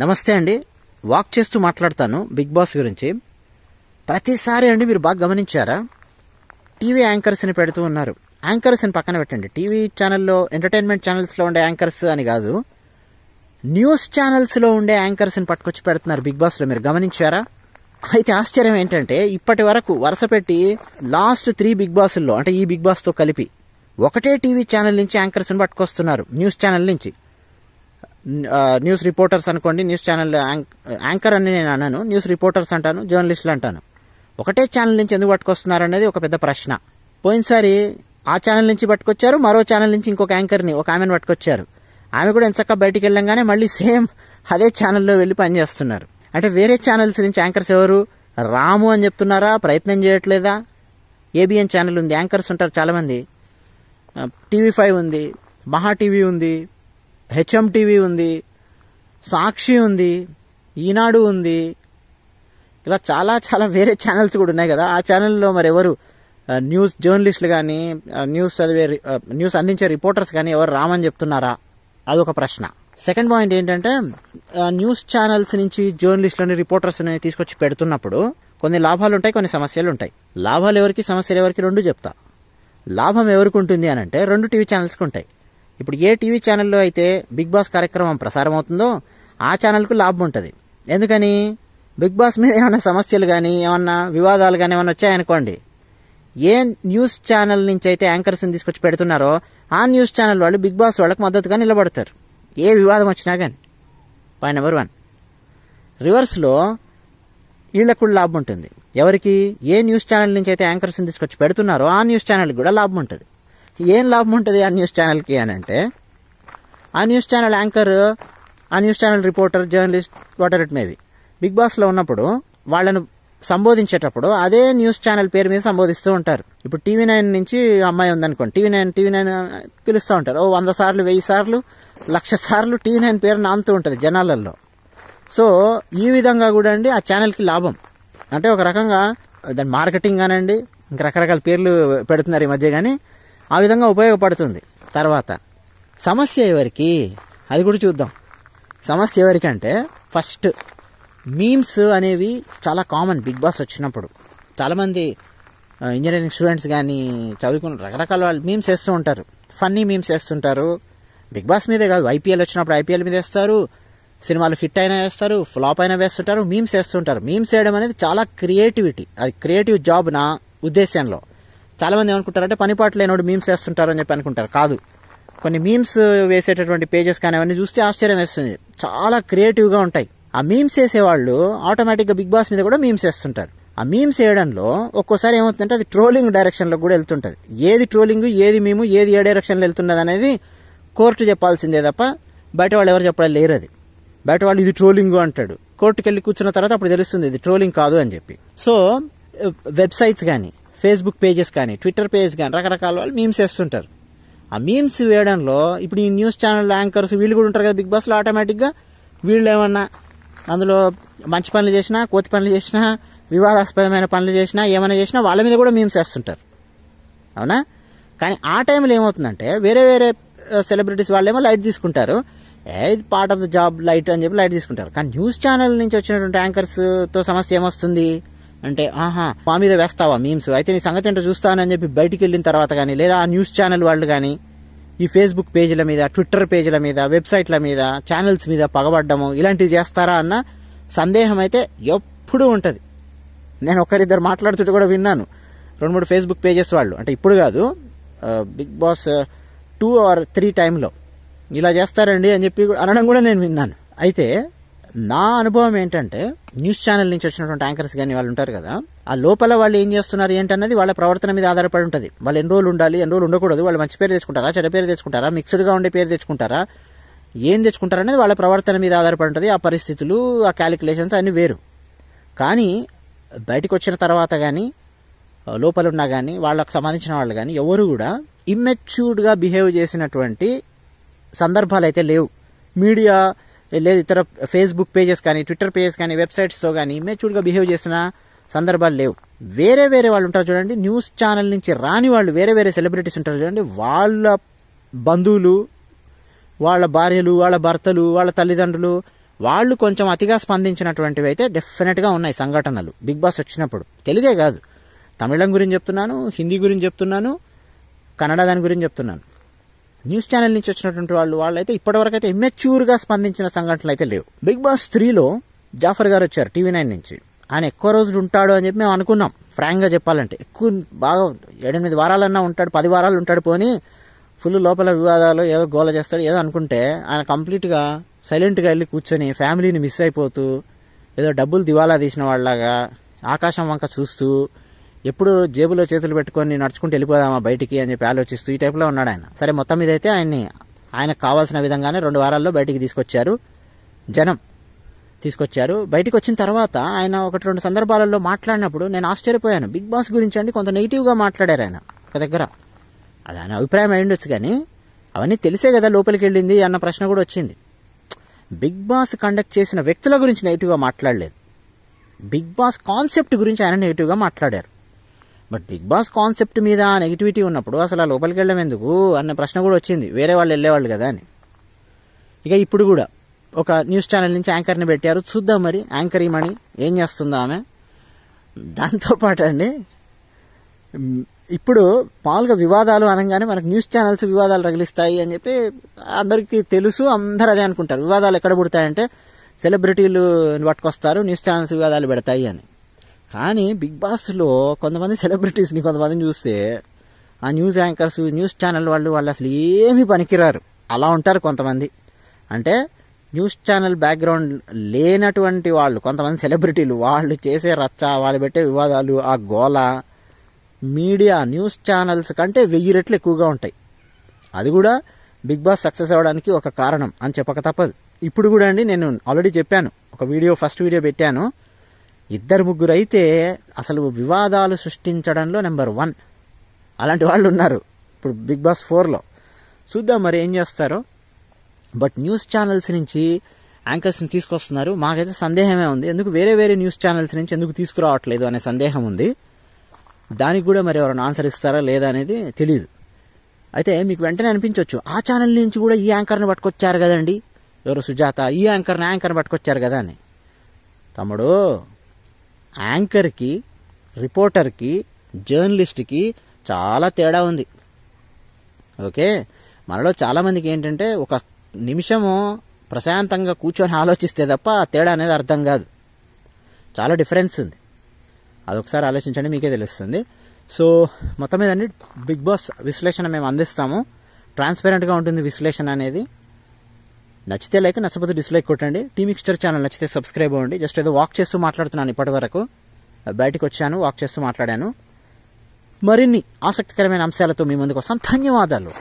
నమస్తే అండి వాక్ చేస్తూ మాట్లాడతాను బిగ్ బాస్ గురించి ప్రతిసారి అండి మీరు బాగా గమనించారా టీవీ యాంకర్స్ని పెడుతూ ఉన్నారు యాంకర్స్ని పక్కన పెట్టండి టీవీ ఛానల్లో ఎంటర్టైన్మెంట్ ఛానల్స్లో ఉండే యాంకర్స్ అని కాదు న్యూస్ ఛానల్స్లో ఉండే యాంకర్స్ని పట్టుకొచ్చి పెడుతున్నారు బిగ్ బాస్లో మీరు గమనించారా అయితే ఆశ్చర్యం ఏంటంటే ఇప్పటి వరకు వరుస పెట్టి లాస్ట్ త్రీ బిగ్ బాసుల్లో అంటే ఈ బిగ్ బాస్తో కలిపి ఒకటే టీవీ ఛానల్ నుంచి యాంకర్స్ని పట్టుకొస్తున్నారు న్యూస్ ఛానల్ నుంచి న్యూస్ రిపోర్టర్స్ అనుకోండి న్యూస్ ఛానల్ యాంకర్ అని నేను అన్నాను న్యూస్ రిపోర్టర్స్ అంటాను జర్నలిస్టులు అంటాను ఒకటే ఛానల్ నుంచి ఎందుకు పట్టుకొస్తున్నారు అనేది ఒక పెద్ద ప్రశ్న పోయినసారి ఆ ఛానల్ నుంచి పట్టుకొచ్చారు మరో ఛానల్ నుంచి ఇంకొక యాంకర్ని ఒక ఆమెను పట్టుకొచ్చారు ఆమె కూడా ఎంతక బయటికి వెళ్ళంగానే మళ్ళీ సేమ్ అదే ఛానల్లో వెళ్ళి పనిచేస్తున్నారు అంటే వేరే ఛానల్స్ నుంచి యాంకర్స్ ఎవరు రాము అని చెప్తున్నారా ప్రయత్నం చేయట్లేదా ఏబిఎన్ ఛానల్ ఉంది యాంకర్స్ ఉంటారు చాలామంది టీవీ ఫైవ్ ఉంది మహా టీవీ ఉంది హెచ్ఎం టీవీ ఉంది సాక్షి ఉంది ఈనాడు ఉంది ఇలా చాలా చాలా వేరే ఛానల్స్ కూడా ఉన్నాయి కదా ఆ ఛానల్లో మరి ఎవరు న్యూస్ జర్నలిస్టులు కానీ న్యూస్ చదివే న్యూస్ అందించే రిపోర్టర్స్ కానీ ఎవరు రామని చెప్తున్నారా అదొక ప్రశ్న సెకండ్ పాయింట్ ఏంటంటే న్యూస్ ఛానల్స్ నుంచి జర్నలిస్టులని రిపోర్టర్స్ని తీసుకొచ్చి పెడుతున్నప్పుడు కొన్ని లాభాలు ఉంటాయి కొన్ని సమస్యలు ఉంటాయి లాభాలు ఎవరికి సమస్యలు ఎవరికి రెండు చెప్తా లాభం ఎవరికి ఉంటుంది అని అంటే రెండు టీవీ ఛానల్స్కి ఉంటాయి ఇప్పుడు ఏ టీవీ ఛానల్లో అయితే బిగ్ బాస్ కార్యక్రమం ప్రసారం అవుతుందో ఆ ఛానల్కు లాభం ఉంటుంది ఎందుకని బిగ్ బాస్ మీద ఏమైనా సమస్యలు కానీ ఏమన్నా వివాదాలు కానీ ఏమైనా వచ్చాయనుకోండి ఏ న్యూస్ ఛానల్ నుంచి అయితే యాంకర్స్ని తీసుకొచ్చి పెడుతున్నారో ఆ న్యూస్ ఛానల్ వాళ్ళు బిగ్ బాస్ వాళ్ళకి మద్దతుగా నిలబడతారు ఏ వివాదం వచ్చినా కానీ పాయింట్ నెంబర్ వన్ రివర్స్లో వీళ్ళకు కూడా లాభం ఉంటుంది ఎవరికి ఏ న్యూస్ ఛానల్ నుంచి అయితే యాంకర్స్ని తీసుకొచ్చి పెడుతున్నారో ఆ న్యూస్ ఛానల్కి కూడా లాభం ఉంటుంది ఏం లాభం ఉంటుంది ఆ న్యూస్ ఛానల్కి అని అంటే ఆ న్యూస్ ఛానల్ యాంకర్ ఆ news channel reporter journalist whatever it maybe Bigg బాస్లో ఉన్నప్పుడు వాళ్ళను సంబోధించేటప్పుడు అదే న్యూస్ ఛానల్ పేరు మీద సంబోధిస్తూ ఉంటారు ఇప్పుడు టీవీ నైన్ నుంచి అమ్మాయి ఉందనుకోండి టీవీ నైన్ టీవీ నైన్ పిలుస్తూ ఉంటారు ఓ వంద సార్లు వెయ్యి సార్లు లక్ష సార్లు టీవీ నైన్ పేరు నానుతూ ఉంటుంది జనాలల్లో సో ఈ విధంగా కూడా అండి ఆ ఛానల్కి లాభం అంటే ఒక రకంగా దాని మార్కెటింగ్ కానండి ఇంకా రకరకాల పేర్లు పెడుతున్నారు ఈ మధ్య కానీ ఆ విధంగా ఉపయోగపడుతుంది తర్వాత సమస్య ఎవరికి అది కూడా చూద్దాం సమస్య ఎవరికంటే ఫస్ట్ మీమ్స్ అనేవి చాలా కామన్ బిగ్ బాస్ వచ్చినప్పుడు చాలామంది ఇంజనీరింగ్ స్టూడెంట్స్ కానీ చదువుకున్న రకరకాల వాళ్ళు మీమ్స్ వేస్తూ ఉంటారు ఫన్నీ మీమ్స్ వేస్తుంటారు బిగ్ బాస్ మీదే కాదు ఐపీఎల్ వచ్చినప్పుడు ఐపీఎల్ మీద వేస్తారు సినిమాలు హిట్ అయినా వేస్తారు ఫ్లాప్ అయినా వేస్తుంటారు మీమ్స్ వేస్తుంటారు మీమ్స్ వేయడం అనేది చాలా క్రియేటివిటీ అది క్రియేటివ్ జాబ్ నా ఉద్దేశంలో చాలామంది ఏమనుకుంటారంటే పనిపాటు లేనోడు మీమ్స్ వేస్తుంటారు అని చెప్పి అనుకుంటారు కాదు కొన్ని మీమ్స్ వేసేటటువంటి పేజెస్ కానీ అవన్నీ చూస్తే ఆశ్చర్యం వేస్తుంది చాలా క్రియేటివ్గా ఉంటాయి ఆ మీమ్స్ వేసేవాళ్ళు ఆటోమేటిక్గా బిగ్ బాస్ మీద కూడా మీమ్స్ వేస్తుంటారు ఆ మీమ్స్ వేయడంలో ఒక్కోసారి ఏమవుతుందంటే అది ట్రోలింగ్ డైరెక్షన్లో కూడా వెళ్తుంటుంది ఏది ట్రోలింగ్ ఏది మేము ఏది ఏ డైరెక్షన్లో వెళ్తున్నది అనేది కోర్టు చెప్పాల్సిందే తప్ప బయట వాళ్ళు ఎవరు చెప్పడం లేరు అది బయట వాళ్ళు ఇది ట్రోలింగ్ అంటాడు కోర్టుకి వెళ్ళి కూర్చున్న తర్వాత అప్పుడు తెలుస్తుంది ఇది ట్రోలింగ్ కాదు అని చెప్పి సో వెబ్సైట్స్ కానీ ఫేస్బుక్ పేజెస్ కానీ ట్విట్టర్ పేజెస్ కానీ రకరకాల వాళ్ళు మీమ్స్ వేస్తుంటారు ఆ మీమ్స్ వేయడంలో ఇప్పుడు ఈ న్యూస్ ఛానల్ యాంకర్స్ వీళ్ళు కూడా ఉంటారు కదా బిగ్ బాస్లో ఆటోమేటిక్గా వీళ్ళు ఏమన్నా అందులో మంచి పనులు చేసినా కోతి పనులు చేసినా వివాదాస్పదమైన పనులు చేసినా ఏమైనా చేసినా వాళ్ళ మీద కూడా మీమ్స్ వేస్తుంటారు అవునా కానీ ఆ టైంలో ఏమవుతుందంటే వేరే వేరే సెలబ్రిటీస్ వాళ్ళేమో లైట్ తీసుకుంటారు ఇది part of the job light అని చెప్పి లైట్ తీసుకుంటారు కానీ న్యూస్ ఛానల్ నుంచి వచ్చినటువంటి యాంకర్స్తో సమస్య ఏమొస్తుంది అంటే ఆహా మా మీద వేస్తావా మీమ్స్ అయితే నీ సంగతి ఏంటో చూస్తానని చెప్పి బయటికి వెళ్ళిన తర్వాత కానీ లేదా ఆ న్యూస్ ఛానల్ వాళ్ళు కానీ ఈ ఫేస్బుక్ పేజీల మీద ట్విట్టర్ పేజీల మీద వెబ్సైట్ల మీద ఛానల్స్ మీద పగబడ్డము ఇలాంటివి చేస్తారా అన్న సందేహం అయితే ఎప్పుడూ ఉంటుంది నేను ఒకరిద్దరు మాట్లాడుతుంటే కూడా విన్నాను రెండు మూడు ఫేస్బుక్ పేజెస్ వాళ్ళు అంటే ఇప్పుడు కాదు Bigg Boss two or three టైంలో ఇలా చేస్తారండి అని చెప్పి అనడం కూడా నేను విన్నాను అయితే నా అనుభవం ఏంటంటే న్యూస్ ఛానల్ నుంచి వచ్చినటువంటి యాంకర్స్ కానీ వాళ్ళు ఉంటారు కదా ఆ లోపల వాళ్ళు ఏం చేస్తున్నారు ఏంటన్నది వాళ్ళ ప్రవర్తన మీద ఆధారపడి ఉంటుంది వాళ్ళు ఎన్ని రోజులు ఉండాలి ఎన్ని రోజులు ఉండకూడదు వాళ్ళు మంచి పేరు తెచ్చుకుంటారా చెడ్డ పేరు తెచ్చుకుంటారా మిక్స్డ్గా ఉండే పేరు తెచ్చుకుంటారా ఏం తెచ్చుకుంటారనేది వాళ్ళ ప్రవర్తన మీద ఆధారపడి ఉంటుంది ఆ పరిస్థితులు ఆ క్యాలిక్యులేషన్స్ అన్నీ వేరు కానీ బయటకు వచ్చిన తర్వాత కానీ ఉన్నా కానీ వాళ్ళకు సంబంధించిన వాళ్ళు కానీ ఎవరు కూడా ఇమ్మెచ్యూర్డ్గా బిహేవ్ చేసినటువంటి సందర్భాలు అయితే లేవు మీడియా లేదు ఇతర ఫేస్బుక్ పేజెస్ కానీ ట్విట్టర్ పేజెస్ కానీ వెబ్సైట్స్తో కానీ మెచ్యూర్డ్గా బిహేవ్ చేసిన సందర్భాలు లేవు వేరే వేరే వాళ్ళు ఉంటారు చూడండి న్యూస్ ఛానల్ నుంచి రాని వాళ్ళు వేరే వేరే సెలబ్రిటీస్ ఉంటారు చూడండి వాళ్ళ బంధువులు వాళ్ళ భార్యలు వాళ్ళ భర్తలు వాళ్ళ తల్లిదండ్రులు వాళ్ళు కొంచెం అతిగా స్పందించినటువంటివి అయితే డెఫినెట్గా ఉన్నాయి సంఘటనలు బిగ్ బాస్ వచ్చినప్పుడు తెలుగే కాదు తమిళం గురించి చెప్తున్నాను హిందీ గురించి చెప్తున్నాను కన్నడ దాని గురించి చెప్తున్నాను న్యూస్ ఛానల్ నుంచి వచ్చినటువంటి వాళ్ళు వాళ్ళైతే ఇప్పటివరకు అయితే ఇమ్మెచ్యూర్గా స్పందించిన సంఘటనలు అయితే లేవు బిగ్ బాస్ త్రీలో జాఫర్ గారు వచ్చారు టీవీ నైన్ నుంచి ఆయన ఎక్కువ రోజులు ఉంటాడు అని చెప్పి మేము అనుకున్నాం ఫ్రాంక్గా చెప్పాలంటే ఎక్కువ బాగా ఎనిమిది వారాలన్నా ఉంటాడు పది వారాలు ఉంటాడు పోని ఫుల్ లోపల వివాదాలు ఏదో గోల చేస్తాడు ఏదో అనుకుంటే ఆయన కంప్లీట్గా సైలెంట్గా వెళ్ళి కూర్చొని ఫ్యామిలీని మిస్ అయిపోతూ ఏదో డబ్బులు దివాలా తీసిన వాళ్ళలాగా ఆకాశం వంక చూస్తూ ఎప్పుడు జేబులో చేతులు పెట్టుకొని నడుచుకుంటూ వెళ్ళిపోదామా బయటికి అని చెప్పి ఆలోచిస్తూ ఈ టైప్లో ఉన్నాడు ఆయన సరే మొత్తం మీద అయితే ఆయన్ని ఆయనకు కావాల్సిన విధంగానే రెండు వారాల్లో బయటికి తీసుకొచ్చారు జనం తీసుకొచ్చారు బయటికి వచ్చిన తర్వాత ఆయన ఒకటి రెండు సందర్భాలలో మాట్లాడినప్పుడు నేను ఆశ్చర్యపోయాను బిగ్ బాస్ గురించి అండి కొంత నెగిటివ్గా మాట్లాడారు ఆయన ఒక దగ్గర అది ఆయన అభిప్రాయం అయి ఉండొచ్చు కానీ అవన్నీ తెలిసే కదా లోపలికి వెళ్ళింది అన్న ప్రశ్న కూడా వచ్చింది బిగ్ బాస్ కండక్ట్ చేసిన వ్యక్తుల గురించి నెగిటివ్గా మాట్లాడలేదు బిగ్ బాస్ కాన్సెప్ట్ గురించి ఆయన నెగిటివ్గా మాట్లాడారు బట్ బిగ్ బాస్ కాన్సెప్ట్ మీద నెగిటివిటీ ఉన్నప్పుడు అసలు ఆ లోపలికి వెళ్ళడం ఎందుకు అన్న ప్రశ్న కూడా వచ్చింది వేరే వాళ్ళు వెళ్ళేవాళ్ళు కదా అని ఇక ఇప్పుడు కూడా ఒక న్యూస్ ఛానల్ నుంచి యాంకర్ని పెట్టారు చూద్దాం మరి యాంకర్ ఇమని ఏం చేస్తుందో ఆమె దాంతోపాటు అండి ఇప్పుడు మామూలుగా వివాదాలు అనగానే మనకు న్యూస్ ఛానల్స్ వివాదాలు రగిలిస్తాయి అని చెప్పి అందరికీ తెలుసు అందరు అదే అనుకుంటారు వివాదాలు ఎక్కడ పుడతాయంటే సెలబ్రిటీలు పట్టుకొస్తారు న్యూస్ ఛానల్స్ వివాదాలు పెడతాయి అని కానీ బిగ్ బాస్లో కొంతమంది సెలబ్రిటీస్ని కొంతమందిని చూస్తే ఆ న్యూస్ యాంకర్స్ న్యూస్ ఛానల్ వాళ్ళు వాళ్ళు అసలు ఏమీ పనికిరారు అలా ఉంటారు కొంతమంది అంటే న్యూస్ ఛానల్ బ్యాక్గ్రౌండ్ లేనటువంటి వాళ్ళు కొంతమంది సెలబ్రిటీలు వాళ్ళు చేసే రచ్చ వాళ్ళు పెట్టే వివాదాలు ఆ గోల మీడియా న్యూస్ ఛానల్స్ కంటే వెయ్యి రెట్లు ఎక్కువగా ఉంటాయి అది కూడా బిగ్ బాస్ సక్సెస్ అవ్వడానికి ఒక కారణం అని చెప్పక తప్పదు ఇప్పుడు కూడా అండి నేను ఆల్రెడీ చెప్పాను ఒక వీడియో ఫస్ట్ వీడియో పెట్టాను ఇద్దరు ముగ్గురు అయితే అసలు వివాదాలు సృష్టించడంలో నెంబర్ వన్ అలాంటి వాళ్ళు ఉన్నారు ఇప్పుడు బిగ్ బాస్ ఫోర్లో చూద్దాం మరి ఏం చేస్తారో బట్ న్యూస్ ఛానల్స్ నుంచి యాంకర్స్ని తీసుకొస్తున్నారు మాకైతే సందేహమే ఉంది ఎందుకు వేరే వేరే న్యూస్ ఛానల్స్ నుంచి ఎందుకు తీసుకురావట్లేదు అనే సందేహం ఉంది దానికి కూడా మరి ఎవరైనా ఆన్సర్ ఇస్తారా లేదా అనేది తెలియదు అయితే మీకు వెంటనే అనిపించవచ్చు ఆ ఛానల్ నుంచి కూడా ఈ యాంకర్ని పట్టుకొచ్చారు కదండి ఎవరు సుజాత ఈ యాంకర్ని యాంకర్ని పట్టుకొచ్చారు కదా అని తమ్ముడు యాంకర్కి రిపోర్టర్కి జర్నలిస్ట్కి చాలా తేడా ఉంది ఓకే మనలో చాలామందికి ఏంటంటే ఒక నిమిషము ప్రశాంతంగా కూర్చొని ఆలోచిస్తే తప్ప ఆ తేడా అనేది అర్థం కాదు చాలా డిఫరెన్స్ ఉంది అదొకసారి ఆలోచించండి మీకే తెలుస్తుంది సో మొత్తం మీద బిగ్ బాస్ విశ్లేషణ మేము అందిస్తాము ట్రాన్స్పరెంట్గా ఉంటుంది విశ్లేషణ అనేది నచ్చితే లైక్ నచ్చకపోతే డిస్లైక్ కొట్టండి టీ మిక్స్చర్ ఛానల్ నచ్చితే సబ్స్క్రైబ్ అవ్వండి జస్ట్ ఏదో వాక్ చేస్తూ మాట్లాడుతున్నాను ఇప్పటి వరకు బయటకు వచ్చాను వాక్ చేస్తూ మాట్లాడాను మరిన్ని ఆసక్తికరమైన అంశాలతో మీ ముందుకు వస్తాం ధన్యవాదాలు